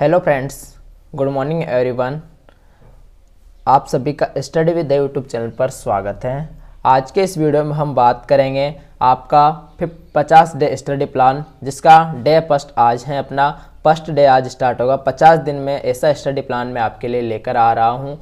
hello friends good morning everyone आप सभी का स्टडी विद यूट्यूब चैनल पर स्वागत है आज के इस वीडियो में हम बात करेंगे आपका पचास डे स्टडी प्लान जिसका डे फर्स्ट आज है अपना फर्स्ट डे आज स्टार्ट होगा पचास दिन में ऐसा स्टडी प्लान मैं आपके लिए लेकर आ रहा हूँ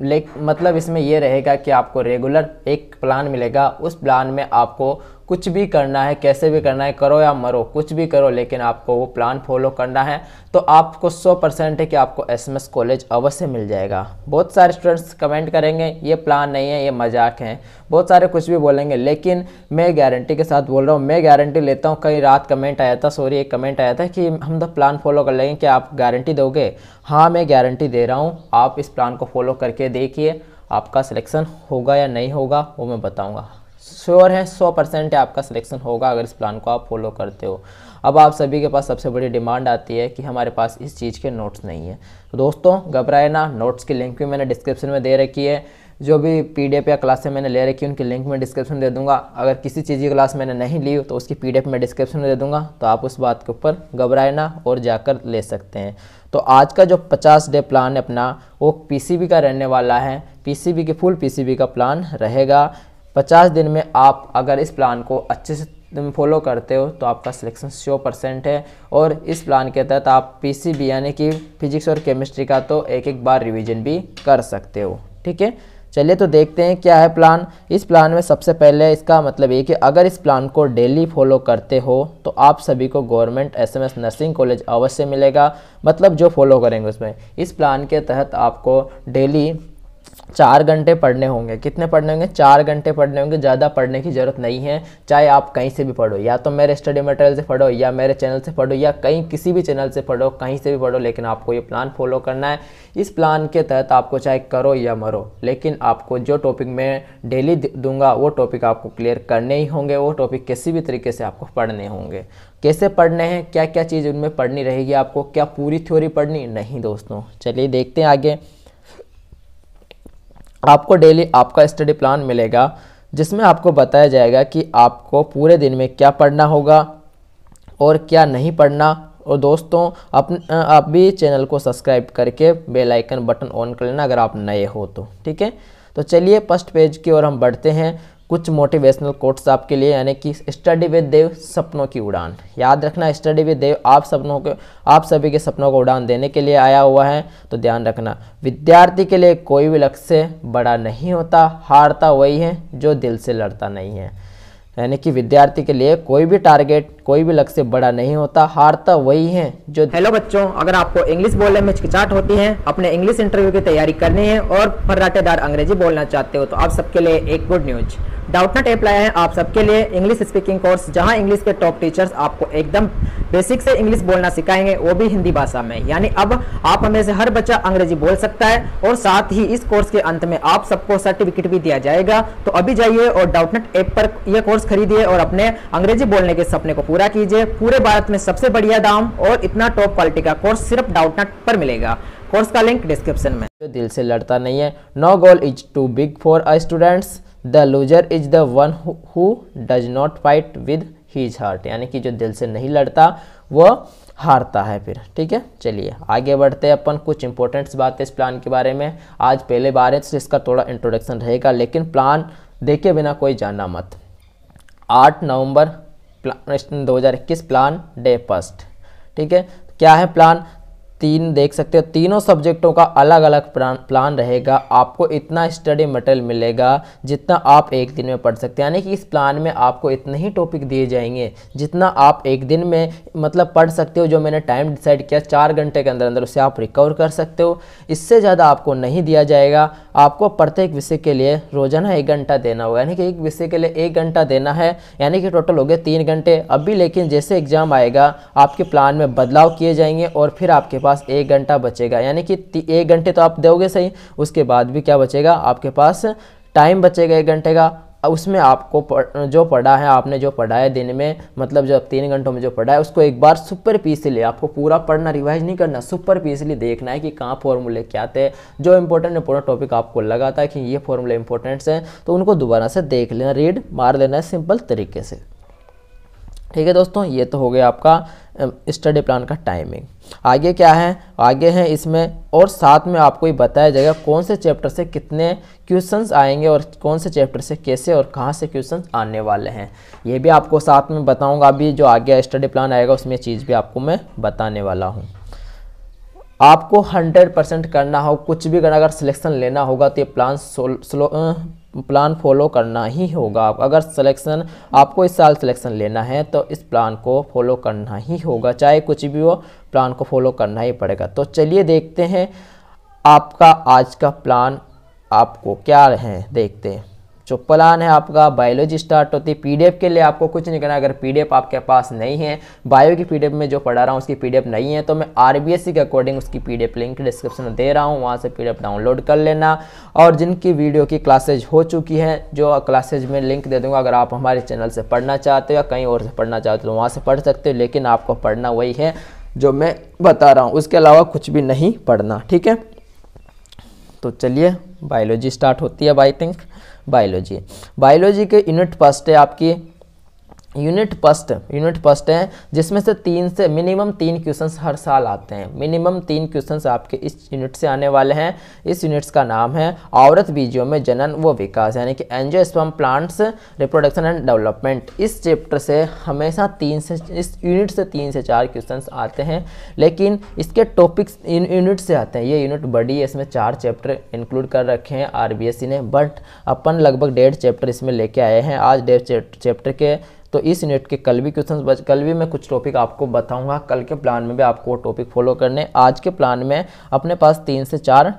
ले मतलब इसमें यह रहेगा कि आपको रेगुलर एक प्लान मिलेगा उस प्लान में आपको कुछ भी करना है कैसे भी करना है करो या मरो कुछ भी करो लेकिन आपको वो प्लान फॉलो करना है तो आपको 100 परसेंट है कि आपको एसएमएस कॉलेज अवश्य मिल जाएगा बहुत सारे स्टूडेंट्स कमेंट करेंगे ये प्लान नहीं है ये मजाक है बहुत सारे कुछ भी बोलेंगे लेकिन मैं गारंटी के साथ बोल रहा हूँ मैं गारंटी लेता हूँ कई रात कमेंट आया था सॉरी एक कमेंट आया था कि हम तो प्लान फॉलो कर लेंगे क्या आप गारंटी दोगे हाँ मैं गारंटी दे रहा हूँ आप इस प्लान को फॉलो करके देखिए आपका सिलेक्शन होगा या नहीं होगा वो मैं बताऊँगा श्योर है सौ परसेंट आपका सिलेक्शन होगा अगर इस प्लान को आप फॉलो करते हो अब आप सभी के पास सबसे बड़ी डिमांड आती है कि हमारे पास इस चीज़ के नोट्स नहीं है तो दोस्तों घबराए ना नोट्स की लिंक भी मैंने डिस्क्रिप्शन में दे रखी है जो भी पी या क्लासें मैंने ले रखी उनकी लिंक में डिस्क्रिप्शन दे दूंगा अगर किसी चीज़ की क्लास मैंने नहीं ली तो उसकी पी मैं डिस्क्रिप्शन में दे दूंगा तो आप उस बात के ऊपर घबराए ना और जाकर ले सकते हैं तो आज का जो 50 डे प्लान है अपना वो पीसीबी का रहने वाला है पीसीबी के फुल पीसीबी का प्लान रहेगा पचास दिन में आप अगर इस प्लान को अच्छे से तुम फॉलो करते हो तो आपका सिलेक्शन सौ परसेंट है और इस प्लान के तहत आप पीसीबी यानी कि फिजिक्स और केमिस्ट्री का तो एक एक बार रिवीजन भी कर सकते हो ठीक है चलिए तो देखते हैं क्या है प्लान इस प्लान में सबसे पहले इसका मतलब ये कि अगर इस प्लान को डेली फॉलो करते हो तो आप सभी को गवर्नमेंट एसएमएस नर्सिंग कॉलेज अवश्य मिलेगा मतलब जो फॉलो करेंगे उसमें इस प्लान के तहत आपको डेली चार घंटे पढ़ने होंगे कितने पढ़ने होंगे चार घंटे पढ़ने होंगे ज़्यादा पढ़ने की ज़रूरत नहीं है चाहे आप कहीं से भी पढ़ो या तो मेरे स्टडी मटेरियल से पढ़ो या मेरे चैनल से पढ़ो या कहीं किसी भी चैनल से पढ़ो कहीं से भी पढ़ो लेकिन आपको ये प्लान फॉलो करना है इस प्लान के तहत आपको चाहे करो या मरो लेकिन आपको जो टॉपिक मैं डेली दूंगा वो टॉपिक आपको क्लियर करने ही होंगे वो टॉपिक किसी भी तरीके से आपको पढ़ने होंगे कैसे पढ़ने हैं क्या क्या चीज़ उनमें पढ़नी रहेगी आपको क्या पूरी थ्योरी पढ़नी नहीं दोस्तों चलिए देखते हैं आगे आपको डेली आपका स्टडी प्लान मिलेगा जिसमें आपको बताया जाएगा कि आपको पूरे दिन में क्या पढ़ना होगा और क्या नहीं पढ़ना और दोस्तों अपने आप भी चैनल को सब्सक्राइब करके बेल आइकन बटन ऑन कर लेना अगर आप नए हो तो ठीक है तो चलिए फर्स्ट पेज की ओर हम बढ़ते हैं कुछ मोटिवेशनल कोट्स आपके लिए यानी कि स्टडी विद देव सपनों की उड़ान याद रखना स्टडी विद देव आप सपनों के आप सभी के सपनों को उड़ान देने के लिए आया हुआ है तो ध्यान रखना विद्यार्थी के लिए कोई भी लक्ष्य बड़ा नहीं होता हारता वही है जो दिल से लड़ता नहीं है यानी कि विद्यार्थी के लिए कोई भी टारगेट कोई भी लक्ष्य बड़ा नहीं होता हारता तो वही है जो हेलो बच्चों अगर आपको इंग्लिश बोलने में हिचकिचाहट होती है अपने इंग्लिश इंटरव्यू की तैयारी करनी है और फर्राटेदार अंग्रेजी बोलना चाहते हो तो आप सबके लिए एक गुड न्यूज डाउटनेट ऐप लाया है आप सबके लिए इंग्लिश स्पीकिंग कोर्स जहां इंग्लिश के टॉप टीचर्स आपको एकदम बेसिक से इंग्लिश बोलना सिखाएंगे वो भी हिंदी भाषा में यानी अब आप हमें से हर बच्चा अंग्रेजी बोल सकता है और साथ ही इस कोर्स के अंत में आप सबको सर्टिफिकेट भी दिया जाएगा तो अभी जाइए और डाउटनेट ऐप पर यह कोर्स खरीदिए और अपने अंग्रेजी बोलने के सपने को पूरा कीजिए पूरे भारत में सबसे बढ़िया दाम और इतना टॉप क्वालिटी का कोर्स सिर्फ डाउटनेट पर मिलेगा कोर्स का लिंक डिस्क्रिप्शन में जो दिल से लड़ता नहीं है no goal is too big for a students the loser is the one who does not fight with his heart यानी कि जो दिल से नहीं लड़ता वह हारता है फिर ठीक है चलिए आगे बढ़ते हैं अपन कुछ इंपॉर्टेंट बातें इस प्लान के बारे में आज पहले बार है इसका थोड़ा इंट्रोडक्शन रहेगा लेकिन प्लान देखे बिना कोई जाना मत आठ नवंबर प्लान दो प्लान डे फर्स्ट ठीक है क्या है प्लान तीन देख सकते हो तीनों सब्जेक्टों का अलग अलग प्लान रहेगा आपको इतना स्टडी मटेरियल मिलेगा जितना आप एक दिन में पढ़ सकते हैं यानी कि इस प्लान में आपको इतने ही टॉपिक दिए जाएंगे जितना आप एक दिन में मतलब पढ़ सकते हो जो मैंने टाइम डिसाइड किया चार घंटे के अंदर अंदर उसे आप रिकवर कर सकते हो इससे ज़्यादा आपको नहीं दिया जाएगा आपको प्रत्येक विषय के लिए रोजाना एक घंटा देना होगा यानी कि एक विषय के लिए एक घंटा देना है यानी कि टोटल हो गया तीन घंटे अभी लेकिन जैसे एग्ज़ाम आएगा आपके प्लान में बदलाव किए जाएंगे और फिर आपके पास पास एक घंटा बचेगा यानी कि एक घंटे तो आप दोगे सही उसके बाद भी क्या बचेगा आपके पास टाइम बचेगा एक घंटे का उसमें आपको पढ़, जो पढ़ा है आपने जो पढ़ा है दिन में मतलब जो तीन घंटों में जो पढ़ा है उसको एक बार सुपर पीसली आपको पूरा पढ़ना रिवाइज नहीं करना सुपर पीसली देखना है कि कहाँ फॉर्मूले क्या थे जो इंपॉर्टेंट इंपॉर्टेंट टॉपिक आपको लगा था कि ये फॉर्मूले इंपॉर्टेंट्स हैं तो उनको दोबारा से देख लेना रीड मार लेना सिंपल तरीके से ठीक है दोस्तों ये तो हो गया आपका स्टडी प्लान का टाइमिंग आगे क्या है आगे है इसमें और साथ में आपको ये बताया जाएगा कौन से चैप्टर से कितने क्वेश्चंस आएंगे और कौन से चैप्टर से कैसे और कहाँ से क्वेश्चंस आने वाले हैं ये भी आपको साथ में बताऊंगा अभी जो आगे स्टडी प्लान आएगा उसमें चीज़ भी आपको मैं बताने वाला हूँ आपको हंड्रेड परसेंट करना हो कुछ भी करना अगर सिलेक्शन लेना होगा तो ये प्लान स्लो प्लान फॉलो करना ही होगा अगर सिलेक्शन आपको इस साल सिलेक्शन लेना है तो इस प्लान को फॉलो करना ही होगा चाहे कुछ भी हो प्लान को फॉलो करना ही पड़ेगा तो चलिए देखते हैं आपका आज का प्लान आपको क्या है देखते हैं जो प्लान है आपका बायोलॉजी स्टार्ट होती है पीडीएफ के लिए आपको कुछ नहीं करना अगर पीडीएफ आपके पास नहीं है बायो की पीडीएफ में जो पढ़ा रहा हूँ उसकी पीडीएफ नहीं है तो मैं आरबीएससी के अकॉर्डिंग उसकी पीडीएफ लिंक डिस्क्रिप्शन में दे रहा हूँ वहाँ से पीडीएफ डाउनलोड कर लेना और जिनकी वीडियो की क्लासेज हो चुकी है जो क्लासेज में लिंक दे दूँगा अगर आप हमारे चैनल से पढ़ना चाहते हो या कहीं और से पढ़ना चाहते हो तो वहाँ से पढ़ सकते हो लेकिन आपको पढ़ना वही है जो मैं बता रहा हूँ उसके अलावा कुछ भी नहीं पढ़ना ठीक है तो चलिए बायोलॉजी स्टार्ट होती है आई थिंक बायोलॉजी बायोलॉजी के यूनिट फर्स्ट है आपकी यूनिट फर्स्ट यूनिट फर्स्ट है जिसमें से तीन से मिनिमम तीन क्वेश्चन हर साल आते हैं मिनिमम तीन क्वेश्चन आपके इस यूनिट से आने वाले हैं इस यूनिट्स का नाम है औरत बीजों में जनन व विकास यानी कि angiosperm plants reproduction and development इस चैप्टर से हमेशा तीन से इस यूनिट से तीन से चार क्वेश्चन आते हैं लेकिन इसके टॉपिक्स इन यूनिट से आते हैं ये यूनिट बड़ी है इसमें चार चैप्टर इंक्लूड कर रखे हैं आर ने बट अपन लगभग डेढ़ चैप्टर इसमें लेके आए हैं आज डेढ़ चैप्टर के तो इस यूनिट के कल भी क्वेश्चन बच कल भी मैं कुछ टॉपिक आपको बताऊंगा कल के प्लान में भी आपको वो टॉपिक फॉलो करने आज के प्लान में अपने पास तीन से चार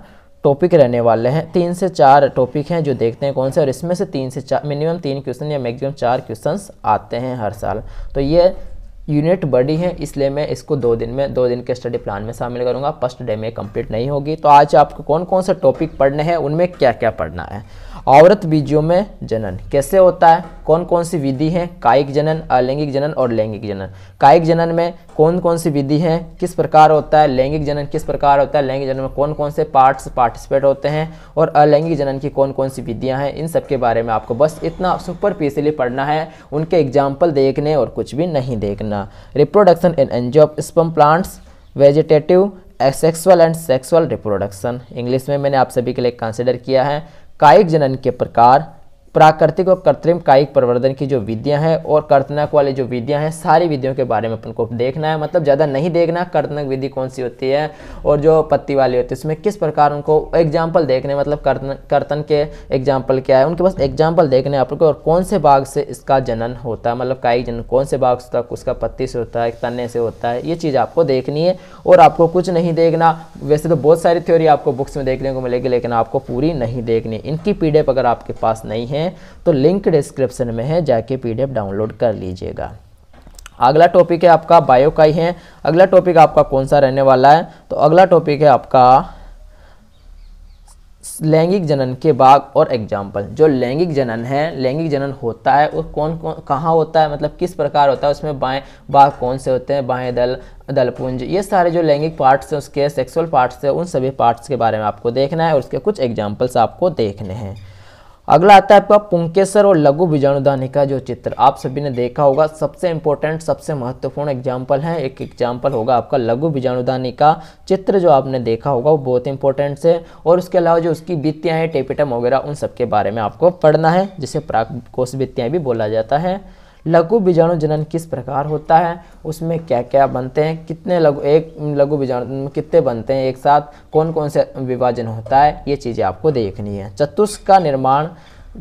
टॉपिक रहने वाले हैं तीन से चार टॉपिक हैं जो देखते हैं कौन से और इसमें से तीन से चार मिनिमम तीन क्वेश्चन या मैक्सिमम चार क्वेश्चन आते हैं हर साल तो ये यूनिट बड़ी है इसलिए मैं इसको दो दिन में दो दिन के स्टडी प्लान में शामिल करूंगा फर्स्ट डे में कंप्लीट नहीं होगी तो आज आपको कौन कौन से टॉपिक पढ़ने हैं उनमें क्या क्या पढ़ना है औरत बीजों में जनन कैसे होता है कौन कौन सी विधि है कायिक जनन अलैंगिक जनन और लैंगिक जनन कायिक जनन में कौन कौन सी विधि है किस प्रकार होता है लैंगिक जनन किस प्रकार होता है लैंगिक जनन में कौन कौन से पार्ट्स पार्टिसिपेट होते हैं और अलैंगिक जनन की कौन कौन सी विधियाँ हैं इन सब के बारे में आपको बस इतना सुपरफिशियली पढ़ना है उनके एग्जाम्पल देखने और कुछ भी नहीं देखना reproduction in angiosperm plants vegetative sexual and sexual reproduction English में मैंने आप सभी के लिए कंसिडर किया है कायिक जनन के प्रकार प्राकृतिक और कृत्रिम कायिक प्रवर्धन की जो विधियाँ हैं और कर्तनक वाली जो विधियाँ हैं सारी विधियों के बारे में अपन को देखना है मतलब ज़्यादा नहीं देखना कर्तनक विधि कौन सी होती है और जो पत्ती वाली होती है उसमें किस प्रकार उनको एग्जाम्पल देखने मतलब कर्तन कर्तन के एग्जाम्पल क्या है उनके पास एग्जाम्पल देखने आप और कौन से भाग से इसका जनन होता है मतलब कायिक जनन कौन से भाग से होता उसका पत्ती से होता है तने से होता है ये चीज़ आपको देखनी है और आपको कुछ नहीं देखना वैसे तो बहुत सारी थ्योरी आपको बुक्स में देखने को मिलेगी लेकिन आपको पूरी नहीं देखनी इनकी पी अगर आपके पास नहीं है हैं तो लिंक डिस्क्रिप्शन में है जाके पीडीएफ डाउनलोड कर लीजिएगा अगला टॉपिक है आपका बायो का ही है अगला टॉपिक आपका कौन सा रहने वाला है तो अगला टॉपिक है आपका लैंगिक जनन के भाग और एग्जाम्पल जो लैंगिक जनन है लैंगिक जनन होता है वो कौन कौन कहाँ होता है मतलब किस प्रकार होता है उसमें बाएं भाग कौन से होते हैं बाएं दल दलपुंज ये सारे जो लैंगिक पार्ट्स हैं उसके सेक्सुअल पार्ट्स हैं उन सभी पार्ट्स के बारे में आपको देखना है और उसके कुछ एग्जाम्पल्स आपको देखने हैं अगला आता है आपका पुंकेसर और लघु बीजाणुदानी का जो चित्र आप सभी ने देखा होगा सबसे इंपॉर्टेंट सबसे महत्वपूर्ण एग्जाम्पल है एक एग्जाम्पल होगा आपका लघु बीजाणुदानी का चित्र जो आपने देखा होगा वो बहुत इंपॉर्टेंट से और उसके अलावा जो उसकी वित्तियाँ हैं टेपिटम वगैरह उन सबके बारे में आपको पढ़ना है जिसे प्राग कोष वित्तियाँ भी बोला जाता है लघु बीजाणु जनन किस प्रकार होता है उसमें क्या क्या बनते हैं कितने लघु एक लघु बीजाणु कितने बनते हैं एक साथ कौन कौन से विभाजन होता है ये चीज़ें आपको देखनी है चतुष्क का निर्माण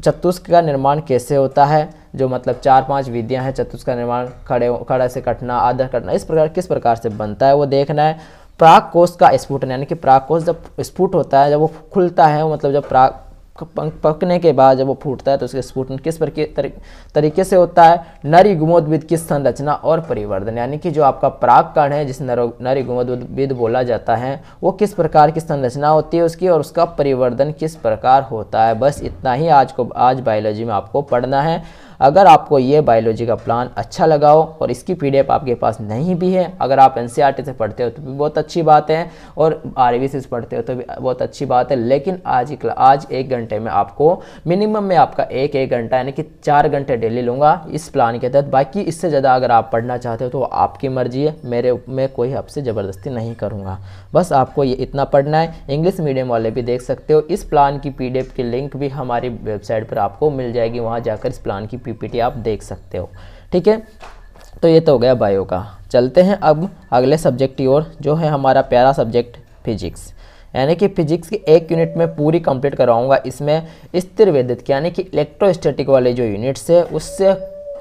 चतुष्क का निर्माण कैसे होता है जो मतलब चार पांच विधियां हैं चतुष्क का निर्माण खड़े खड़े से कटना आधा कटना इस प्रकार किस प्रकार से बनता है वो देखना है प्राग कोष का स्फुटन यानी कि प्राग कोष जब स्फुट होता है जब वो खुलता है मतलब जब प्राग पकने के बाद जब वो फूटता है तो उसके स्फुटन किस तरी, तरीके से होता है नरी गुमोदविद की संरचना और परिवर्तन यानी कि जो आपका पराग कण है जिसे नरो नरी गुमोदविद बोला जाता है वो किस प्रकार की संरचना होती है उसकी और उसका परिवर्तन किस प्रकार होता है बस इतना ही आज को आज बायोलॉजी में आपको पढ़ना है अगर आपको ये बायोलॉजी का प्लान अच्छा लगा हो और इसकी पी आपके पास नहीं भी है अगर आप एन e से पढ़ते हो तो भी बहुत अच्छी बात है और आर से पढ़ते हो तो भी बहुत अच्छी बात है लेकिन आज आज एक घंटे में आपको मिनिमम में आपका एक एक घंटा यानी कि चार घंटे डेली लूँगा इस प्लान के तहत बाकी इससे ज़्यादा अगर आप पढ़ना चाहते हो तो आपकी मर्जी है मेरे मैं कोई आपसे ज़बरदस्ती नहीं करूँगा बस आपको ये इतना पढ़ना है इंग्लिश मीडियम वाले भी देख सकते हो इस प्लान की पी की लिंक भी हमारी वेबसाइट पर आपको मिल जाएगी वहाँ जाकर इस प्लान की पी पीपीटी आप देख सकते हो ठीक है तो ये तो हो गया बायो का चलते हैं अब अगले सब्जेक्ट की ओर जो है हमारा प्यारा सब्जेक्ट फिजिक्स यानी कि फिजिक्स की एक यूनिट में पूरी कंप्लीट कराऊंगा इसमें स्थिर वेदित यानी कि इलेक्ट्रोस्टैटिक वाले जो यूनिट्स है उससे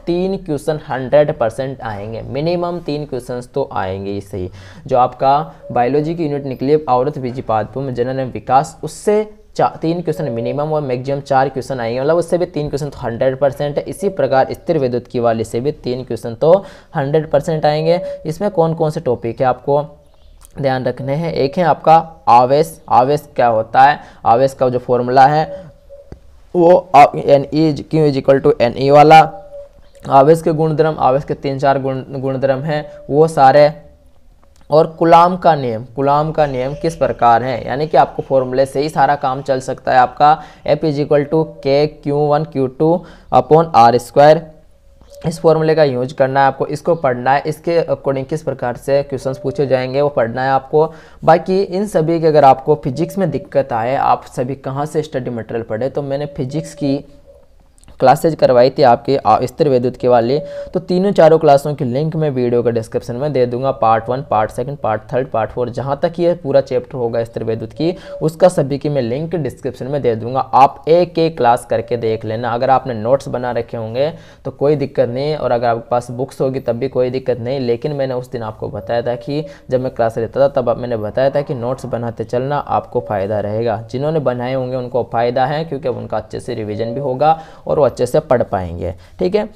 तीन क्वेश्चन हंड्रेड परसेंट आएंगे मिनिमम तीन क्वेश्चंस तो आएंगे ही सही जो आपका बायोलॉजी की यूनिट निकली औरत विजी पादपुर में जनन विकास उससे तीन क्वेश्चन मिनिमम और मैक्सिमम चार क्वेश्चन आएंगे मतलब उससे भी तीन क्वेश्चन तो हंड्रेड परसेंट है इसी प्रकार स्थिर विद्युत की वाली से भी तीन क्वेश्चन तो हंड्रेड परसेंट आएंगे इसमें कौन कौन से टॉपिक है आपको ध्यान रखने हैं एक है आपका आवेश आवेश क्या होता है आवेश का जो फॉर्मूला है वो N E Q is equal to N E वाला आवेश के गुणधर्म आवेश के तीन चार गुण गुणधर्म हैं वो सारे और कुलाम का नियम कुलाम का नियम किस प्रकार है यानी कि आपको फॉर्मूले से ही सारा काम चल सकता है आपका F is equal to K Q one Q two upon R square इस फॉर्मूले का यूज करना है आपको इसको पढ़ना है इसके अकॉर्डिंग किस प्रकार से क्वेश्चंस पूछे जाएंगे वो पढ़ना है आपको बाकी इन सभी के अगर आपको फिजिक्स में दिक्कत आए आप सभी कहाँ से स्टडी मटेरियल पढ़े तो मैंने फिजिक्स की क्लासेज करवाई थी आपके स्त्र विद्युत के वाले तो तीनों चारों क्लासों की लिंक मैं वीडियो के डिस्क्रिप्शन में दे दूंगा part one part second part third part four जहाँ तक ये पूरा चैप्टर होगा स्तर विद्युत की उसका सभी की मैं लिंक डिस्क्रिप्शन में दे दूंगा आप एक एक क्लास करके देख लेना अगर आपने नोट्स बना रखे होंगे तो कोई दिक्कत नहीं और अगर आपके पास बुक्स होगी तब भी कोई दिक्कत नहीं लेकिन मैंने उस दिन आपको बताया था कि जब मैं क्लास लेता था तब मैंने बताया था कि नोट्स बनाते चलना आपको फ़ायदा रहेगा जिन्होंने बनाए होंगे उनको फ़ायदा है क्योंकि उनका अच्छे से रिविज़न भी होगा और वो अच्छे से पढ़ पाएंगे ठीक है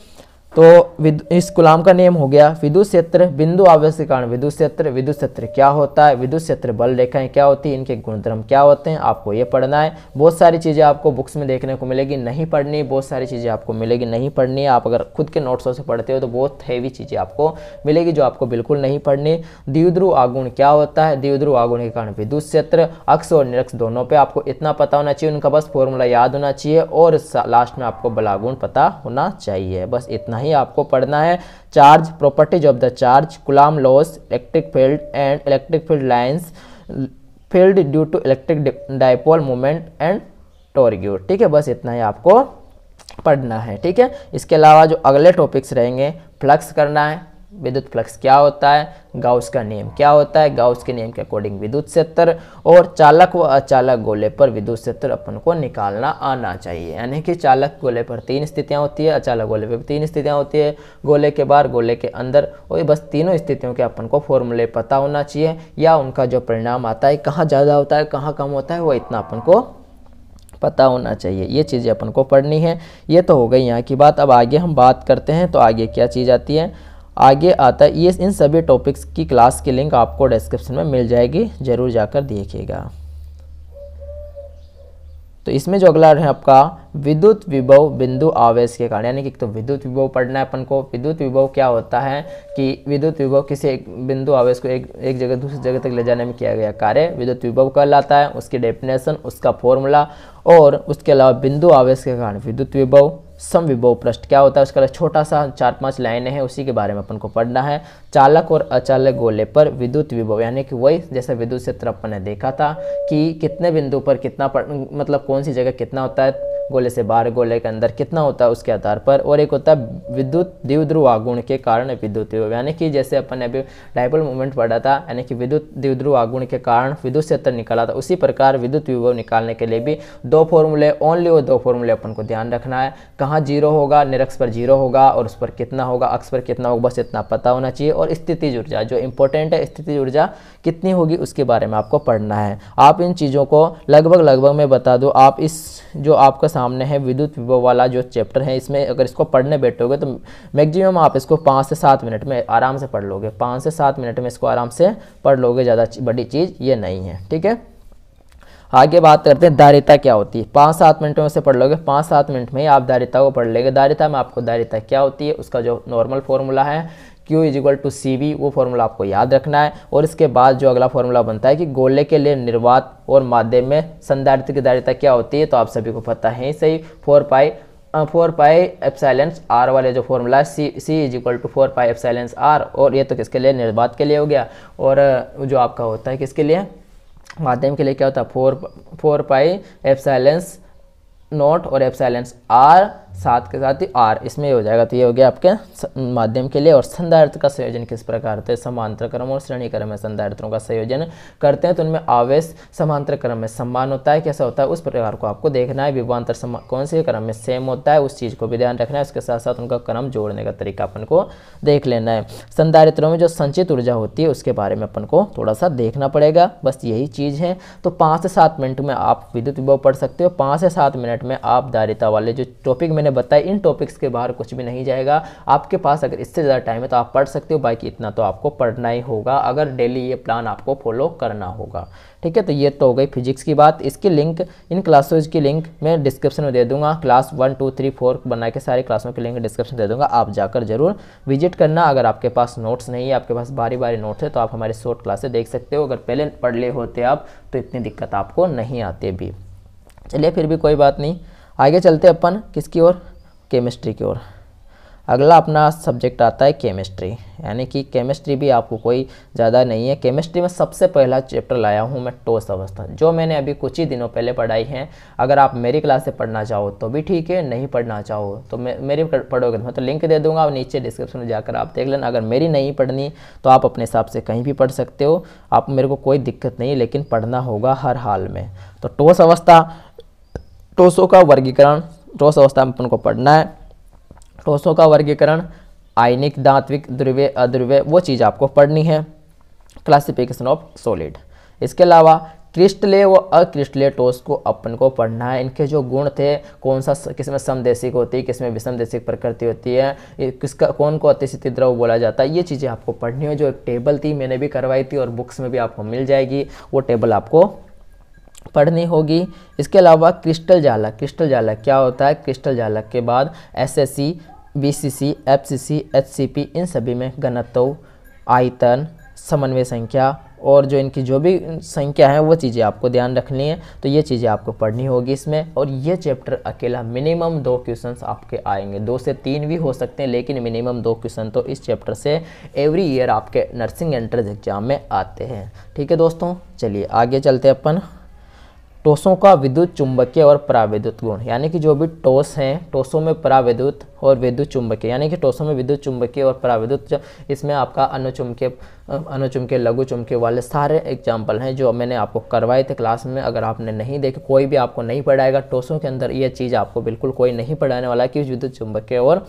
तो इस गुलाम का नियम हो गया विद्युत क्षेत्र बिंदु आवेश के कारण विद्युत क्षेत्र विद्युत क्षेत्र क्या होता है विद्युत क्षेत्र बल रेखाएं क्या होती है इनके गुणधर्म क्या होते हैं आपको ये पढ़ना है बहुत सारी चीज़ें आपको बुक्स में देखने को मिलेगी नहीं पढ़नी बहुत सारी चीज़ें आपको मिलेगी नहीं पढ़नी आप अगर खुद के नोट्सों से पढ़ते हो तो बहुत हैवी चीज़ें आपको मिलेगी जो आपको बिल्कुल नहीं पढ़नी द्विध्रुव आगुण क्या होता है द्विध्रुव आगुण के कारण विद्युत क्षेत्र अक्ष और निरक्ष दोनों पर आपको इतना पता होना चाहिए उनका बस फॉर्मूला याद होना चाहिए और लास्ट में आपको बलागुण पता होना चाहिए बस इतना ही आपको पढ़ना है charge properties of the charge Coulomb laws electric field and electric field lines field due to electric dipole movement and torque ठीक है बस इतना ही आपको पढ़ना है ठीक है इसके अलावा जो अगले टॉपिक्स रहेंगे फ्लक्स करना है विद्युत फ्लक्स क्या होता है गाउस का नियम क्या होता है गाउस के नियम के अकॉर्डिंग विद्युत क्षेत्र और चालक व अचालक गोले पर विद्युत क्षेत्र अपन को निकालना आना चाहिए यानी कि चालक गोले पर तीन स्थितियाँ होती है अचालक गोले पर तीन स्थितियाँ होती है गोले के बाहर गोले के अंदर और बस तीनों स्थितियों के अपन को फॉर्मूले पता होना चाहिए या उनका जो परिणाम आता है कहाँ ज़्यादा होता है कहाँ कम होता है वो इतना अपन को पता होना चाहिए ये चीज़ें अपन को पढ़नी है ये तो हो गई यहाँ की बात अब आगे हम बात करते हैं तो आगे क्या चीज़ आती है आगे आता है ये इन सभी टॉपिक्स की क्लास की लिंक आपको डिस्क्रिप्शन में मिल जाएगी ज़रूर जाकर देखिएगा तो इसमें जो अगला है आपका विद्युत विभव बिंदु आवेश के कारण यानी कि तो विद्युत विभव पढ़ना है अपन को विद्युत विभव क्या होता है कि विद्युत विभव किसी एक बिंदु आवेश को एक एक जगह दूसरी जगह तक ले जाने में किया गया कार्य विद्युत विभव कहलाता है उसकी डेफिनेशन उसका फॉर्मूला और उसके अलावा बिंदु आवेश के कारण विद्युत विभव सम पृष्ठ क्या होता है उसका छोटा सा चार पांच लाइनें हैं उसी के बारे में अपन को पढ़ना है चालक और अचालक गोले पर विद्युत विभव यानी कि वही जैसे विद्युत क्षेत्र अपन ने देखा था कि कितने बिंदु पर कितना मतलब कौन सी जगह कितना होता है गोले से बाहर गोले के अंदर कितना होता है उसके आधार पर और एक होता है विद्युत आगुण के कारण विद्युत यानी कि जैसे अपन ने अभी डाइपोल मूवमेंट पढ़ा था यानी कि विद्युत आगुण के कारण विद्युत क्षेत्र निकाला था उसी प्रकार विद्युत विभव निकालने के लिए भी दो फॉर्मूले ओनली वो दो फॉर्मूले अपन को ध्यान रखना है कहाँ जीरो होगा निरक्ष पर जीरो होगा और उस पर कितना होगा अक्ष पर कितना होगा बस इतना पता होना चाहिए और स्थिति ऊर्जा जो इंपॉर्टेंट है स्थिति ऊर्जा कितनी होगी उसके बारे में आपको पढ़ना है आप इन चीज़ों को लगभग लगभग मैं बता दूँ आप इस जो आपका सामने है विद्युत विभव वाला जो चैप्टर है इसमें अगर इसको पढ़ने बैठोगे तो मैक्सिमम आप इसको पाँच से सात मिनट में आराम से पढ़ लोगे पाँच से सात मिनट में इसको आराम से पढ़ लोगे ज़्यादा बड़ी चीज़ ये नहीं है ठीक है आगे बात करते हैं दारिता क्या होती है पाँच सात मिनट में उसे पढ़ लोगे पाँच सात मिनट में ही आप दारिता को पढ़ लेंगे दारिता में आपको दारिता क्या होती है उसका जो नॉर्मल फॉर्मूला है Q is equal to C V वो फॉर्मूला आपको याद रखना है और इसके बाद जो अगला फॉर्मूला बनता है कि गोले के लिए निर्वात और माध्यम में संधारित्र की दारिता क्या होती है तो आप सभी को पता है सही four pi four pi epsilon R वाले जो फॉर्मूला है C C is equal to four pi epsilon R और ये तो किसके लिए निर्वात के लिए हो गया और जो आपका होता है किसके लिए माध्यम के लिए क्या होता है four four pi epsilon nought और एप्साइलेंस आर सात के साथ ही आर इसमें हो जाएगा तो ये हो गया आपके माध्यम के लिए और संधारित्र का संयोजन किस प्रकार होता है समांतर क्रम और श्रेणी क्रम में संधारित्रों का संयोजन करते हैं तो उनमें आवेश समांतर क्रम में सम्मान होता है कैसा होता है उस प्रकार को आपको देखना है विवांतर कौन से क्रम में सेम होता है उस चीज़ को भी ध्यान रखना है उसके साथ साथ उनका क्रम जोड़ने का तरीका अपन को देख लेना है संधारित्रों में जो संचित ऊर्जा होती है उसके बारे में अपन को थोड़ा सा देखना पड़ेगा बस यही चीज़ है तो पाँच से सात मिनट में आप विद्युत विभव पढ़ सकते हो पाँच से सात मिनट में आप दारिता वाले जो टॉपिक मैंने मैंने बताया इन टॉपिक्स के बाहर कुछ भी नहीं जाएगा आपके पास अगर इससे ज़्यादा टाइम है तो आप पढ़ सकते हो बाकी इतना तो आपको पढ़ना ही होगा अगर डेली ये प्लान आपको फॉलो करना होगा ठीक है तो ये तो हो गई फिजिक्स की बात इसकी लिंक इन क्लासेज की लिंक मैं डिस्क्रिप्शन में दे दूंगा class one two three four बना के सारे क्लासों की लिंक डिस्क्रिप्शन दे दूंगा आप जाकर जरूर विजिट करना अगर आपके पास नोट्स नहीं है आपके पास बारी बारी नोट्स है तो आप हमारे शॉर्ट क्लासे देख सकते हो अगर पहले पढ़ ले होते आप तो इतनी दिक्कत आपको नहीं आती भी चलिए फिर भी कोई बात नहीं आगे चलते अपन किसकी ओर केमिस्ट्री की ओर अगला अपना सब्जेक्ट आता है केमिस्ट्री यानी कि केमिस्ट्री भी आपको कोई ज़्यादा नहीं है केमिस्ट्री में सबसे पहला चैप्टर लाया हूँ मैं टोस अवस्था जो मैंने अभी कुछ ही दिनों पहले पढ़ाई है अगर आप मेरी क्लास से पढ़ना चाहो तो भी ठीक है नहीं पढ़ना चाहो तो मे मेरी पढ़ोगे तो मैं तो लिंक दे दूँगा और नीचे डिस्क्रिप्शन में जाकर आप देख लेना अगर मेरी नहीं पढ़नी तो आप अपने हिसाब से कहीं भी पढ़ सकते हो आप मेरे को कोई दिक्कत नहीं लेकिन पढ़ना होगा हर हाल में तो टोस अवस्था टोसों का वर्गीकरण टोस अवस्था में अपन को पढ़ना है टोसो का वर्गीकरण आयनिक दात्विक द्रव्य अद्रव्य वो चीज़ आपको पढ़नी है क्लासिफिकेशन ऑफ सॉलिड इसके अलावा क्रिस्टले व अक्रिस्टले टोस को अपन को पढ़ना है इनके जो गुण थे कौन सा किसमें समदेशिक होती है किसमें विषमदेशिक प्रकृति होती है किसका कौन को अतिस्थिति द्रव बोला जाता है ये चीज़ें आपको पढ़नी है जो एक टेबल थी मैंने भी करवाई थी और बुक्स में भी आपको मिल जाएगी वो टेबल आपको पढ़नी होगी इसके अलावा क्रिस्टल जाला क्रिस्टल जाला क्या होता है क्रिस्टल जाला के बाद एसएससी, बीसीसी, एफसीसी, एचसीपी इन सभी में घनत्व आयतन समन्वय संख्या और जो इनकी जो भी संख्या है वो चीज़ें आपको ध्यान रखनी है तो ये चीज़ें आपको पढ़नी होगी इसमें और ये चैप्टर अकेला मिनिमम दो क्वेश्चंस आपके आएंगे दो से तीन भी हो सकते हैं लेकिन मिनिमम दो क्वेश्चन तो इस चैप्टर से एवरी ईयर आपके नर्सिंग एंट्रेंस एग्जाम में आते हैं ठीक है दोस्तों चलिए आगे चलते अपन टोसों का विद्युत चुंबकीय और प्राविद्युत गुण यानी कि जो भी टोस हैं टोसों में प्राविद्युत और विद्युत चुंबकीय यानी कि टोसों में विद्युत चुंबकीय और प्राविद्युत इसमें आपका अनुचुंबकीय अनुचुंबकीय लघु चुंबकीय वाले सारे एग्जाम्पल हैं जो मैंने आपको करवाए थे क्लास में अगर आपने नहीं देखे कोई भी आपको नहीं पढ़ाएगा टोसों के अंदर यह चीज़ आपको बिल्कुल कोई नहीं पढ़ाने वाला कि विद्युत चुंबकीय और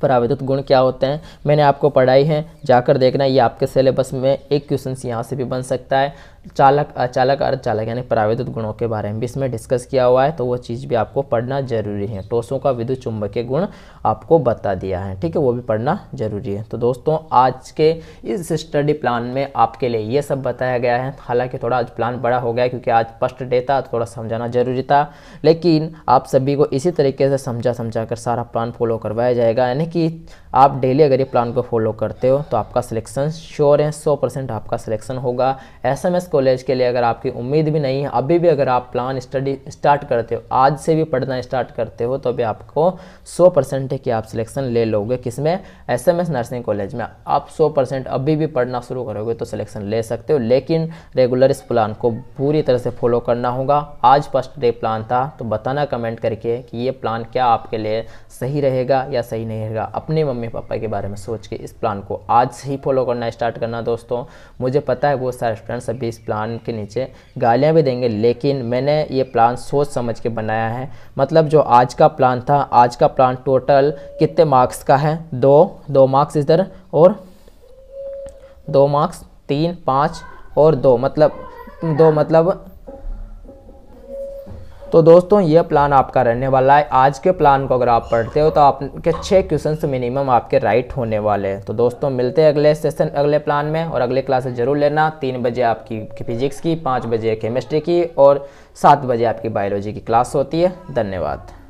प्राविद्युत गुण क्या होते हैं मैंने आपको पढ़ाई है जाकर देखना ये आपके सिलेबस में एक क्वेश्चन यहाँ से भी बन सकता है चालक अचालक अर्धचालक यानी प्राविद्युत गुणों के बारे में भी इसमें डिस्कस किया हुआ है तो वो चीज़ भी आपको पढ़ना जरूरी है टोसों का विद्युत चुंबकीय गुण आपको बता दिया है ठीक है वो भी पढ़ना जरूरी है तो दोस्तों आज के इस स्टडी प्लान में आपके लिए ये सब बताया गया है हालांकि थोड़ा आज प्लान बड़ा हो गया क्योंकि आज फर्स्ट डे था तो थोड़ा समझाना जरूरी था लेकिन आप सभी को इसी तरीके से समझा समझा कर सारा प्लान फॉलो करवाया जाएगा यानी कि आप डेली अगर ये प्लान को फॉलो करते हो तो आपका सिलेक्शन श्योर है सौ आपका सिलेक्शन होगा एस कॉलेज के लिए अगर आपकी उम्मीद भी नहीं है अभी भी अगर आप प्लान स्टडी स्टार्ट करते हो आज से भी पढ़ना स्टार्ट करते हो तो भी आपको 100 परसेंट है कि आप सिलेक्शन ले लोगे किसमें S M S nursing college में आप 100 परसेंट अभी भी पढ़ना शुरू करोगे तो सिलेक्शन ले सकते हो लेकिन रेगुलर इस प्लान को पूरी तरह से फॉलो करना होगा आज फर्स्ट डे प्लान था तो बताना कमेंट करके कि ये प्लान क्या आपके लिए सही रहेगा या सही नहीं रहेगा अपने मम्मी पापा के बारे में सोच के इस प्लान को आज से ही फॉलो करना स्टार्ट करना दोस्तों मुझे पता है बहुत सारे स्टूडेंट्स अभी इस प्लान के नीचे गालियाँ भी देंगे लेकिन मैंने ये प्लान सोच समझ के बनाया है मतलब जो आज का प्लान था आज का प्लान टोटल कितने मार्क्स का है दो दो मार्क्स इधर और दो मार्क्स तीन पाँच और दो मतलब दो मतलब तो दोस्तों ये प्लान आपका रहने वाला है आज के प्लान को अगर आप पढ़ते हो तो आपके छः क्वेश्चन मिनिमम आपके राइट होने वाले हैं तो दोस्तों मिलते हैं अगले सेशन अगले प्लान में और अगले क्लास जरूर लेना तीन बजे आपकी फिजिक्स की पाँच बजे केमिस्ट्री की और सात बजे आपकी बायोलॉजी की क्लास होती है धन्यवाद